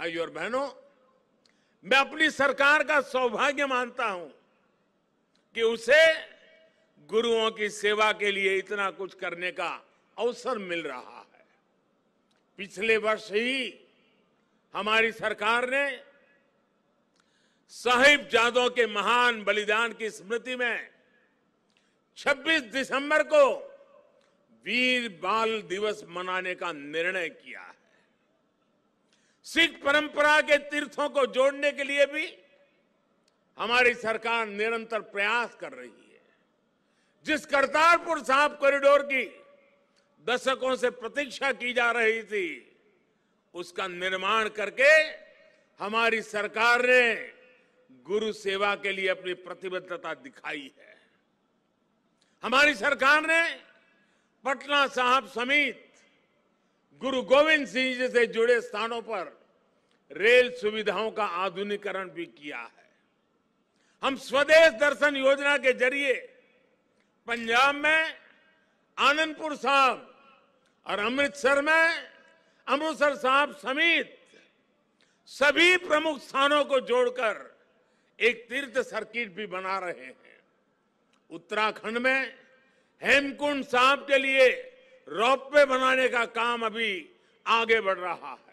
भाइयों और बहनों मैं अपनी सरकार का सौभाग्य मानता हूं कि उसे गुरुओं की सेवा के लिए इतना कुछ करने का अवसर मिल रहा है पिछले वर्ष ही हमारी सरकार ने साहिब जादों के महान बलिदान की स्मृति में 26 दिसंबर को वीर बाल दिवस मनाने का निर्णय किया है सिख परंपरा के तीर्थों को जोड़ने के लिए भी हमारी सरकार निरंतर प्रयास कर रही है जिस करतारपुर साहब कॉरिडोर की दशकों से प्रतीक्षा की जा रही थी उसका निर्माण करके हमारी सरकार ने गुरु सेवा के लिए अपनी प्रतिबद्धता दिखाई है हमारी सरकार ने पटना साहब समेत गुरु गोविंद सिंह जी से जुड़े स्थानों पर रेल सुविधाओं का आधुनिकरण भी किया है हम स्वदेश दर्शन योजना के जरिए पंजाब में आनंदपुर साहब और अमृतसर में अमृतसर साहब समेत सभी प्रमुख स्थानों को जोड़कर एक तीर्थ सर्किट भी बना रहे हैं उत्तराखंड में हेमकुंड साहब के लिए रौप बनाने का काम अभी आगे बढ़ रहा है